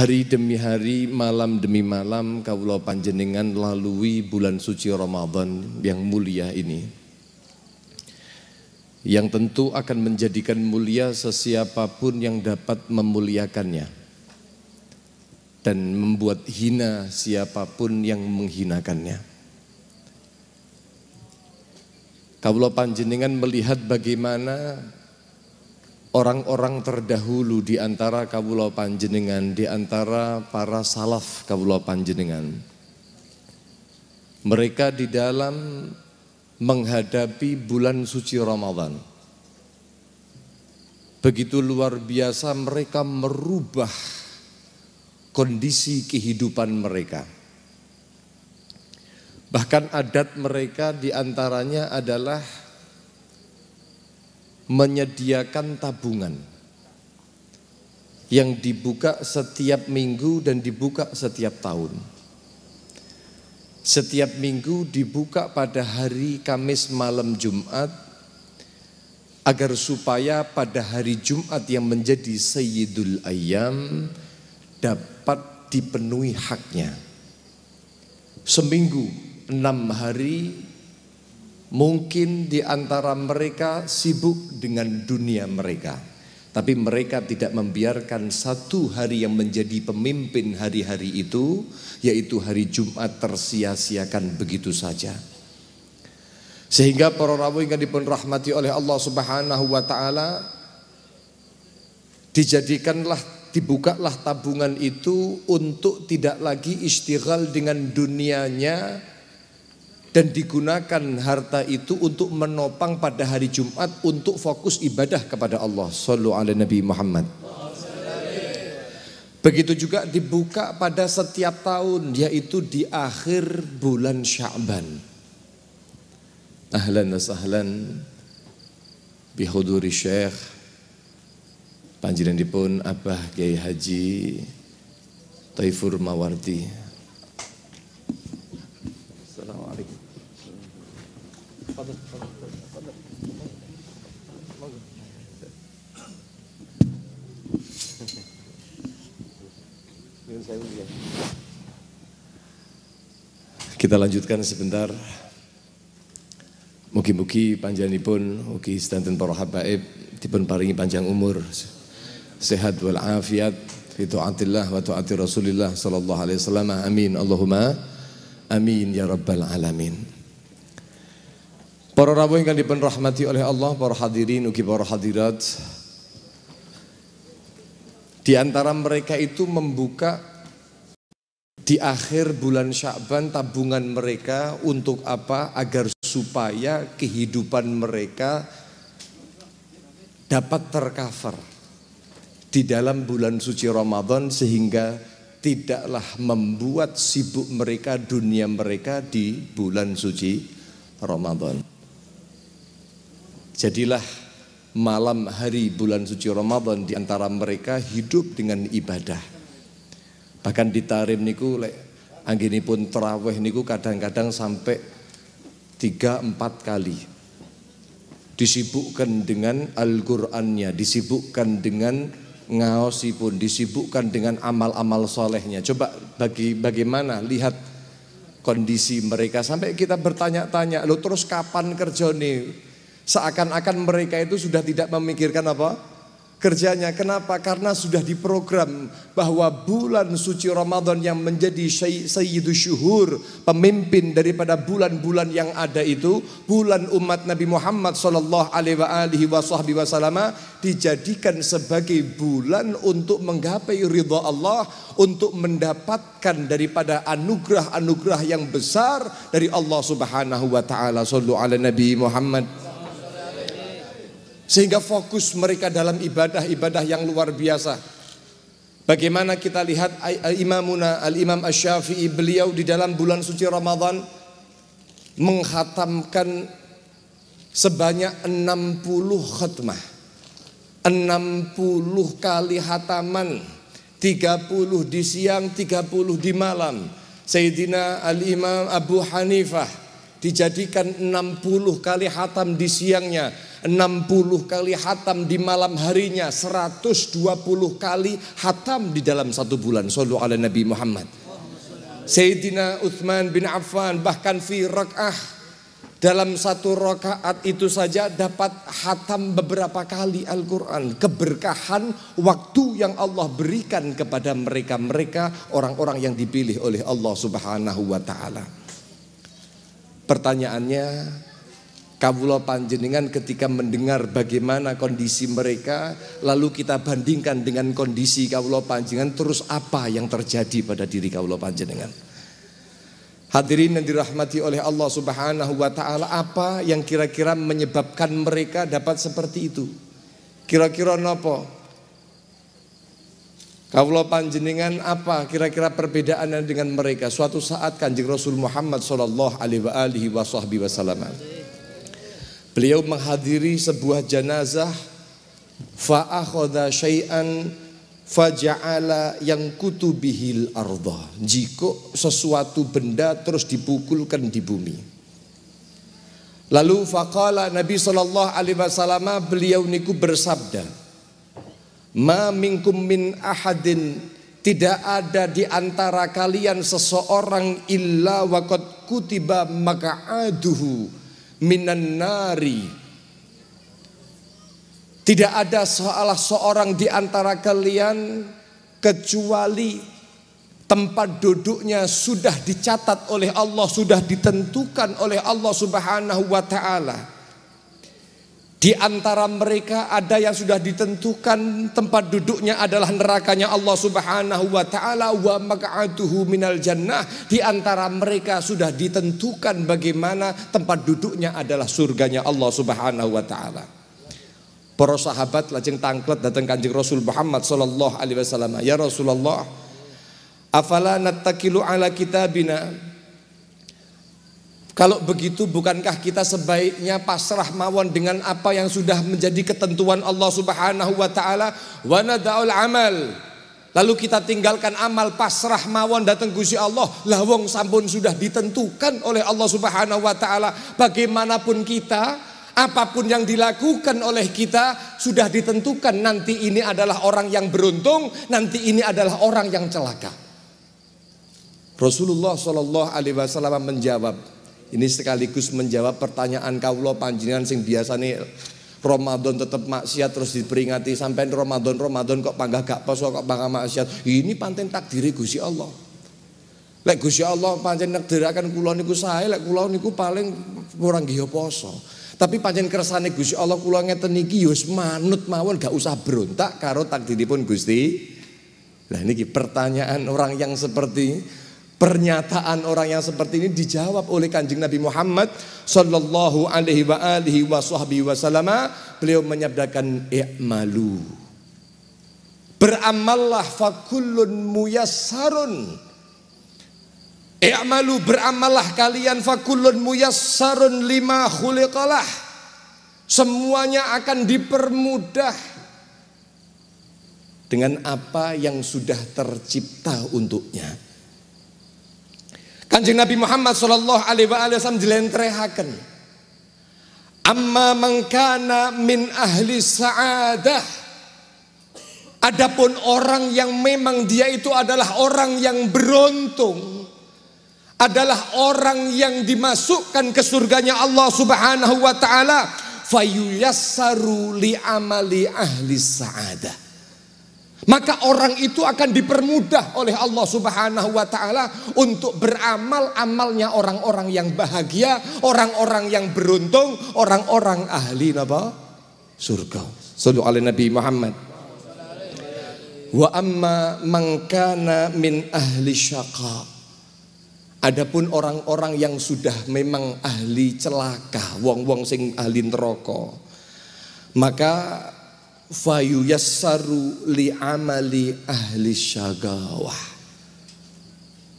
hari demi hari, malam demi malam kaulah panjenengan lalui bulan suci Ramadan yang mulia ini. Yang tentu akan menjadikan mulia sesiapapun yang dapat memuliakannya dan membuat hina siapapun yang menghinakannya. Kaulah panjenengan melihat bagaimana orang-orang terdahulu di antara kawula panjenengan, di antara para salaf kawula panjenengan. Mereka di dalam menghadapi bulan suci Ramadan. Begitu luar biasa mereka merubah kondisi kehidupan mereka. Bahkan adat mereka diantaranya adalah menyediakan tabungan yang dibuka setiap minggu dan dibuka setiap tahun. Setiap minggu dibuka pada hari Kamis malam Jumat agar supaya pada hari Jumat yang menjadi Sayyidul Ayam dapat dipenuhi haknya. Seminggu enam hari Mungkin di antara mereka sibuk dengan dunia mereka, tapi mereka tidak membiarkan satu hari yang menjadi pemimpin hari-hari itu, yaitu hari Jumat, tersia-siakan begitu saja. Sehingga para rawi yang dipun oleh Allah Subhanahu wa taala dijadikanlah dibukalah tabungan itu untuk tidak lagi istighal dengan dunianya dan digunakan harta itu untuk menopang pada hari Jumat untuk fokus ibadah kepada Allah sallu ala nabi Muhammad Begitu juga dibuka pada setiap tahun yaitu di akhir bulan Sya'ban. Ahlan wa sahlan bihuduri Syekh Dipun, Abah Gai Haji Taifur Mawardi Kita lanjutkan sebentar. Mugi-mugi pun, mugi sedanten para habaib dipun paringi panjang umur, sehat wal afiat fi taatillah wa taati Rasulillah sallallahu alaihi wasallam. Amin. Allahumma amin ya rabbal alamin. Para rawuh ingkang dipun rahmati oleh Allah, para hadirin ugi para hadirat. Di antara mereka itu membuka di akhir bulan Syakban tabungan mereka untuk apa? Agar supaya kehidupan mereka dapat tercover di dalam bulan suci Ramadan sehingga tidaklah membuat sibuk mereka dunia mereka di bulan suci Ramadan. Jadilah malam hari bulan suci Ramadan di antara mereka hidup dengan ibadah Bahkan di Tarim niku lek pun terawih niku kadang-kadang sampai tiga empat kali disibukkan dengan Al-Qur'annya, disibukkan dengan ngaosipun, disibukkan dengan amal-amal solehnya. Coba bagi bagaimana lihat kondisi mereka sampai kita bertanya-tanya, lo terus kapan kerja nih? Seakan-akan mereka itu sudah tidak memikirkan apa? kerjanya. Kenapa? Karena sudah diprogram bahwa bulan suci Ramadan yang menjadi sayyidu syuhur, pemimpin daripada bulan-bulan yang ada itu, bulan umat Nabi Muhammad SAW dijadikan sebagai bulan untuk menggapai ridha Allah, untuk mendapatkan daripada anugerah-anugerah yang besar dari Allah Subhanahu wa taala. Sallu ala Nabi Muhammad. Sehingga fokus mereka dalam ibadah-ibadah yang luar biasa. Bagaimana kita lihat Imamuna Al-Imam Asy-Syafi'i beliau di dalam bulan suci Ramadan menghatamkan sebanyak 60 khatmah. 60 kali hataman 30 di siang, 30 di malam. Sayyidina Al-Imam Abu Hanifah dijadikan 60 kali hatam di siangnya, 60 kali hatam di malam harinya, 120 kali hatam di dalam satu bulan. Sallu ala Nabi Muhammad. Sayyidina Uthman bin Affan bahkan fi rak'ah dalam satu rakaat itu saja dapat hatam beberapa kali Al-Quran. Keberkahan waktu yang Allah berikan kepada mereka-mereka orang-orang yang dipilih oleh Allah subhanahu wa ta'ala. Pertanyaannya, Kawula panjenengan ketika mendengar bagaimana kondisi mereka, lalu kita bandingkan dengan kondisi kawula panjenengan, terus apa yang terjadi pada diri kawula panjenengan? Hadirin yang dirahmati oleh Allah Subhanahu wa taala, apa yang kira-kira menyebabkan mereka dapat seperti itu? Kira-kira nopo? Kalau panjenengan apa kira-kira perbedaannya dengan mereka? Suatu saat kanjeng Rasul Muhammad Shallallahu Alaihi Wasallam beliau menghadiri sebuah jenazah fa'akhoda syai'an faja'ala yang kutubihil arda jiko sesuatu benda terus dipukulkan di bumi lalu faqala Nabi saw. Alaihi Wasallam beliau niku bersabda Ma minkum min ahadin tidak ada di antara kalian seseorang illa waqad kutiba maka'aduhu minan nari. Tidak ada salah seorang di antara kalian kecuali tempat duduknya sudah dicatat oleh Allah, sudah ditentukan oleh Allah Subhanahu wa taala. Di antara mereka ada yang sudah ditentukan tempat duduknya adalah nerakanya Allah Subhanahu wa taala wa maq'aduhu minal jannah. Di antara mereka sudah ditentukan bagaimana tempat duduknya adalah surganya Allah Subhanahu wa taala. Para sahabat lajeng tangklet datang Kanjeng Rasul Muhammad sallallahu alaihi wasallam, "Ya Rasulullah, afala nattakilu ala kitabina?" Kalau begitu bukankah kita sebaiknya pasrah mawon dengan apa yang sudah menjadi ketentuan Allah Subhanahu wa taala wa nadaul amal. Lalu kita tinggalkan amal pasrah mawon datang Gusti Allah. Lah wong sampun sudah ditentukan oleh Allah Subhanahu wa taala. Bagaimanapun kita, apapun yang dilakukan oleh kita sudah ditentukan nanti ini adalah orang yang beruntung, nanti ini adalah orang yang celaka. Rasulullah Shallallahu alaihi wasallam menjawab, ini sekaligus menjawab pertanyaan kaulo panjenengan sing biasa nih Ramadan tetap maksiat terus diperingati sampai Ramadan Ramadan kok panggah gak poso kok panggah maksiat. Ini panten takdiri Gusti Allah. Lek Gusti Allah pancen nedherakan kula niku sae lek kula niku paling kurang nggih poso. Tapi pancen kersane Gusti Allah kula ngeten iki ya manut mawon gak usah berontak karo takdiripun Gusti. Lah niki pertanyaan orang yang seperti Pernyataan orang yang seperti ini dijawab oleh kanjeng Nabi Muhammad Sallallahu alaihi wa alihi wa sahbihi wa salama Beliau menyabdakan I'malu Beramallah fakulun muyassarun I'malu beramallah kalian fakulun muyassarun lima khuliqalah Semuanya akan dipermudah dengan apa yang sudah tercipta untuknya. Kanjeng Nabi Muhammad sallallahu alaihi wasallam jelentrehaken. Amma mengkana min ahli sa'adah. Adapun orang yang memang dia itu adalah orang yang beruntung adalah orang yang dimasukkan ke surganya Allah Subhanahu wa taala fayuyassaru li amali ahli sa'adah maka orang itu akan dipermudah oleh Allah Subhanahu wa taala untuk beramal amalnya orang-orang yang bahagia, orang-orang yang beruntung, orang-orang ahli napa? surga. Sallu ala Nabi Muhammad. Wa amma mangkana min ahli syaqa. Adapun orang-orang yang sudah memang ahli celaka, wong-wong sing ahli neraka. Maka fayuyassaru li amali ahli syagawah.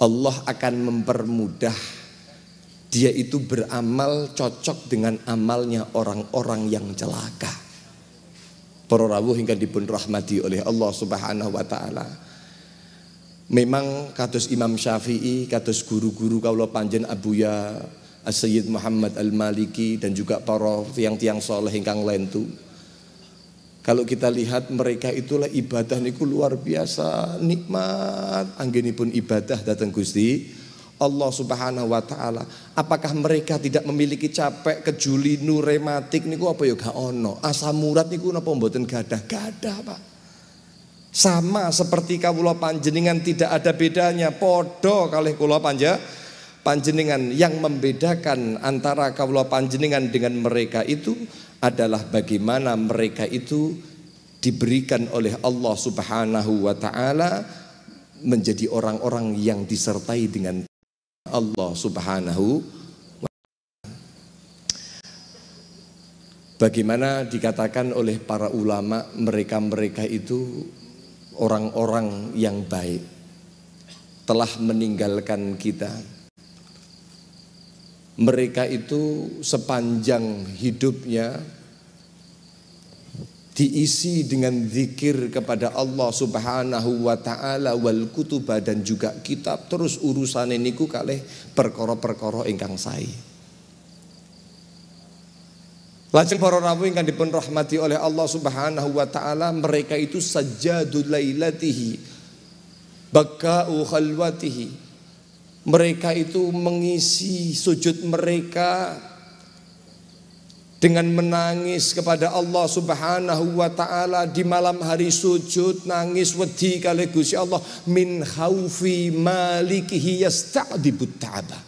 Allah akan mempermudah dia itu beramal cocok dengan amalnya orang-orang yang celaka. Para rawuh hingga dipun rahmati oleh Allah Subhanahu wa taala. Memang kados Imam Syafi'i, kados guru-guru kaula panjen Abuya Ya, sayyid Muhammad Al-Maliki dan juga para tiang-tiang soleh ingkang lain tuh kalau kita lihat mereka itulah ibadah niku luar biasa nikmat pun ibadah datang Gusti Allah Subhanahu wa taala. Apakah mereka tidak memiliki capek kejuli nurematik niku apa ya gak ono. Asam urat niku napa mboten gadah-gadah, Pak. Sama seperti kawula panjenengan tidak ada bedanya, podo kalih kula panja panjenengan yang membedakan antara kawula panjenengan dengan mereka itu adalah bagaimana mereka itu diberikan oleh Allah Subhanahu wa taala menjadi orang-orang yang disertai dengan Allah Subhanahu wa Bagaimana dikatakan oleh para ulama mereka-mereka itu orang-orang yang baik telah meninggalkan kita mereka itu sepanjang hidupnya diisi dengan zikir kepada Allah Subhanahu wa taala wal kutuba dan juga kitab terus urusan niku kalih perkara-perkara ingkang sae. Lajeng para rawuh ingkang dipun rahmati oleh Allah Subhanahu wa taala mereka itu sajadul lailatihi baka'u khalwatihi mereka itu mengisi sujud mereka dengan menangis kepada Allah Subhanahu wa taala di malam hari sujud nangis wedi kali Gusti Allah min khaufi malikihi yasta'dibut ta'aba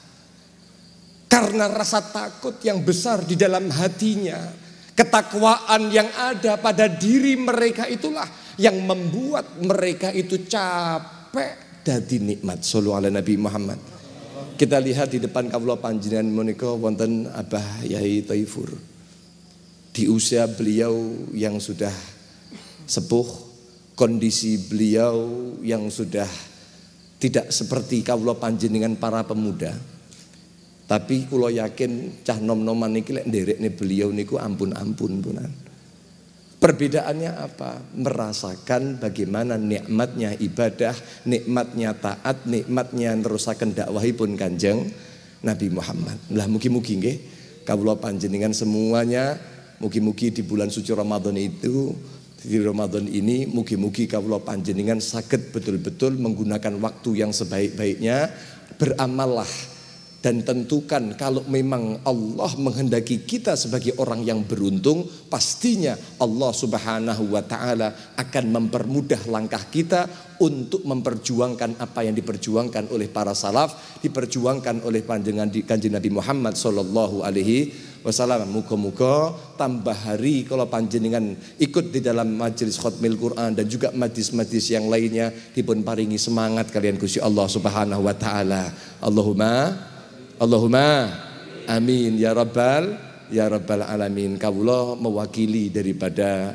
karena rasa takut yang besar di dalam hatinya ketakwaan yang ada pada diri mereka itulah yang membuat mereka itu capek dadi nikmat solo ala Nabi Muhammad kita lihat di depan kawula panjenengan menika wonten Abah Yai Taifur di usia beliau yang sudah sepuh kondisi beliau yang sudah tidak seperti kawula panjenengan para pemuda tapi kula yakin cah nom noman niki lek nderekne beliau niku ampun ampun punan Perbedaannya apa? Merasakan bagaimana nikmatnya ibadah, nikmatnya taat, nikmatnya nerusakan dakwah pun Kanjeng Nabi Muhammad. Lah mugi-mugi nggih kawula panjenengan semuanya mugi-mugi di bulan suci Ramadan itu di Ramadan ini mugi-mugi kawula panjenengan sakit betul-betul menggunakan waktu yang sebaik-baiknya beramallah dan tentukan kalau memang Allah menghendaki kita sebagai orang yang beruntung pastinya Allah Subhanahu wa taala akan mempermudah langkah kita untuk memperjuangkan apa yang diperjuangkan oleh para salaf diperjuangkan oleh panjenengan di kanjeng Nabi Muhammad sallallahu alaihi wasallam muka-muka tambah hari kalau panjenengan ikut di dalam majlis khotmil Quran dan juga majlis-majlis yang lainnya dipun paringi semangat kalian Gusti Allah Subhanahu wa taala Allahumma Allahumma amin ya rabbal ya rabbal alamin. Kawula mewakili daripada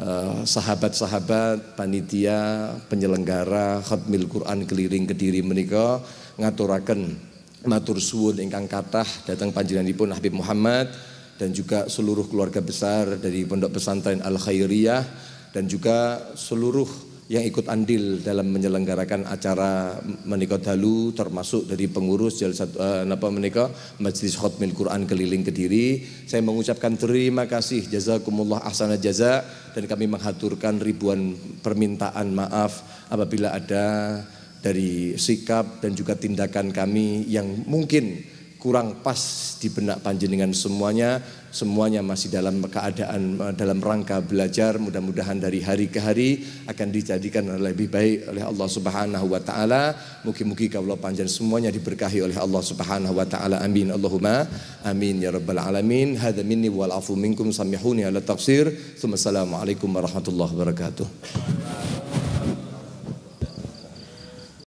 eh, sahabat-sahabat, uh, panitia, penyelenggara Khatmil Quran keliling Kediri menika ngaturaken matur suwun ingkang kathah di panjenenganipun Habib Muhammad dan juga seluruh keluarga besar dari Pondok Pesantren Al Khairiyah dan juga seluruh yang ikut andil dalam menyelenggarakan acara menikah dalu termasuk dari pengurus jalsat uh, eh, menikah menikah Majelis Khotmil Quran keliling Kediri. Saya mengucapkan terima kasih jazakumullah asana jaza dan kami menghaturkan ribuan permintaan maaf apabila ada dari sikap dan juga tindakan kami yang mungkin kurang pas di benak panjenengan semuanya. Semuanya masih dalam keadaan eh, dalam rangka belajar. Mudah-mudahan dari hari ke hari akan dijadikan lebih baik oleh Allah Subhanahu wa taala. mungkin-mungkin kalau panjen semuanya diberkahi oleh Allah Subhanahu wa taala. Amin. Allahumma amin ya rabbal alamin. Hadza minni wal afu minkum samihuni ala tafsir. Assalamualaikum warahmatullahi wabarakatuh.